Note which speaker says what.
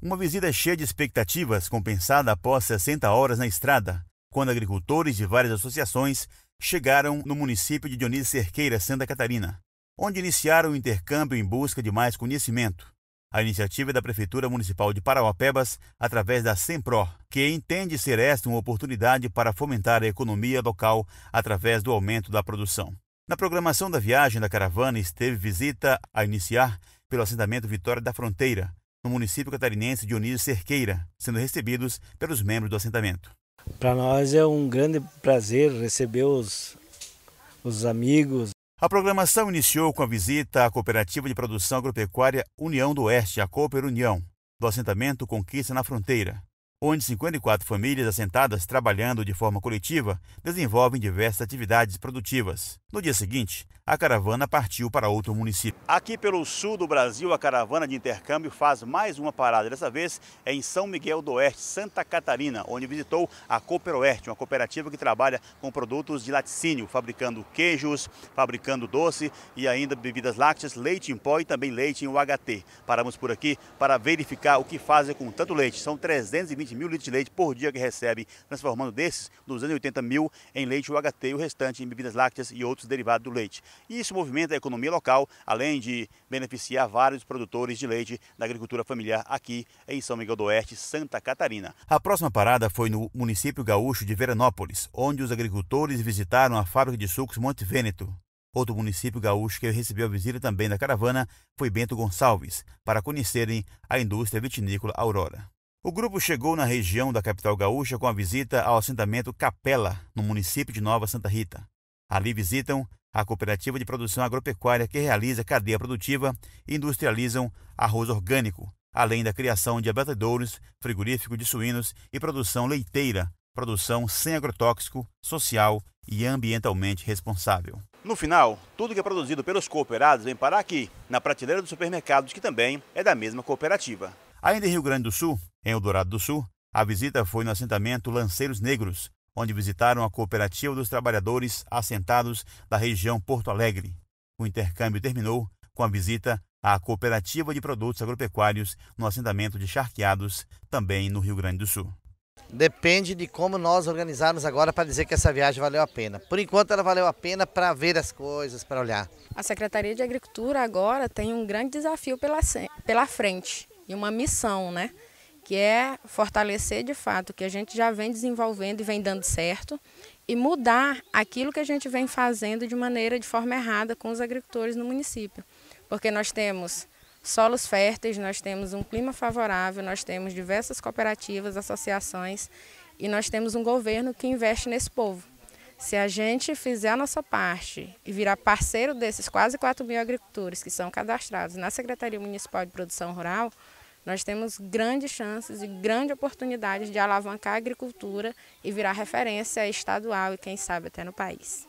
Speaker 1: Uma visita cheia de expectativas, compensada após 60 horas na estrada, quando agricultores de várias associações chegaram no município de Dionísio Cerqueira, Santa Catarina, onde iniciaram o intercâmbio em busca de mais conhecimento. A iniciativa é da Prefeitura Municipal de Parauapebas, através da SEMPRO, que entende ser esta uma oportunidade para fomentar a economia local através do aumento da produção. Na programação da viagem da caravana esteve visita a iniciar pelo assentamento Vitória da Fronteira, no município catarinense de Dionísio Cerqueira, sendo recebidos pelos membros do assentamento. Para nós é um grande prazer receber os, os amigos. A programação iniciou com a visita à Cooperativa de Produção Agropecuária União do Oeste, a Cooper União, do assentamento Conquista na Fronteira, onde 54 famílias assentadas trabalhando de forma coletiva desenvolvem diversas atividades produtivas. No dia seguinte, a caravana partiu para outro município. Aqui pelo sul do Brasil, a caravana de intercâmbio faz mais uma parada. Dessa vez é em São Miguel do Oeste, Santa Catarina, onde visitou a Cooperoeste, uma cooperativa que trabalha com produtos de laticínio, fabricando queijos, fabricando doce e ainda bebidas lácteas, leite em pó e também leite em UHT. Paramos por aqui para verificar o que fazem com tanto leite. São 320 aproximadamente mil litros de leite por dia que recebe, transformando desses 280 mil em leite UHT e o restante em bebidas lácteas e outros derivados do leite. E isso movimenta é a economia local, além de beneficiar vários produtores de leite da agricultura familiar aqui em São Miguel do Oeste, Santa Catarina. A próxima parada foi no município gaúcho de Veranópolis, onde os agricultores visitaram a fábrica de sucos Monte Vêneto. Outro município gaúcho que recebeu a visita também da caravana foi Bento Gonçalves, para conhecerem a indústria vitinícola Aurora. O grupo chegou na região da capital gaúcha com a visita ao assentamento Capela, no município de Nova Santa Rita. Ali visitam a cooperativa de produção agropecuária que realiza cadeia produtiva e industrializam arroz orgânico, além da criação de abatedouros, frigorífico de suínos e produção leiteira, produção sem agrotóxico, social e ambientalmente responsável. No final, tudo que é produzido pelos cooperados vem parar aqui, na prateleira dos supermercados, que também é da mesma cooperativa. Ainda em Rio Grande do Sul, em Eldorado do Sul, a visita foi no assentamento Lanceiros Negros, onde visitaram a cooperativa dos trabalhadores assentados da região Porto Alegre. O intercâmbio terminou com a visita à cooperativa de produtos agropecuários no assentamento de Charqueados, também no Rio Grande do Sul.
Speaker 2: Depende de como nós organizarmos agora para dizer que essa viagem valeu a pena. Por enquanto, ela valeu a pena para ver as coisas, para olhar. A Secretaria de Agricultura agora tem um grande desafio pela, pela frente e uma missão, né? que é fortalecer de fato o que a gente já vem desenvolvendo e vem dando certo e mudar aquilo que a gente vem fazendo de maneira de forma errada com os agricultores no município. Porque nós temos solos férteis, nós temos um clima favorável, nós temos diversas cooperativas, associações e nós temos um governo que investe nesse povo. Se a gente fizer a nossa parte e virar parceiro desses quase 4 mil agricultores que são cadastrados na Secretaria Municipal de Produção Rural, nós temos grandes chances e grandes oportunidades de alavancar a agricultura e virar referência estadual e, quem sabe, até no país.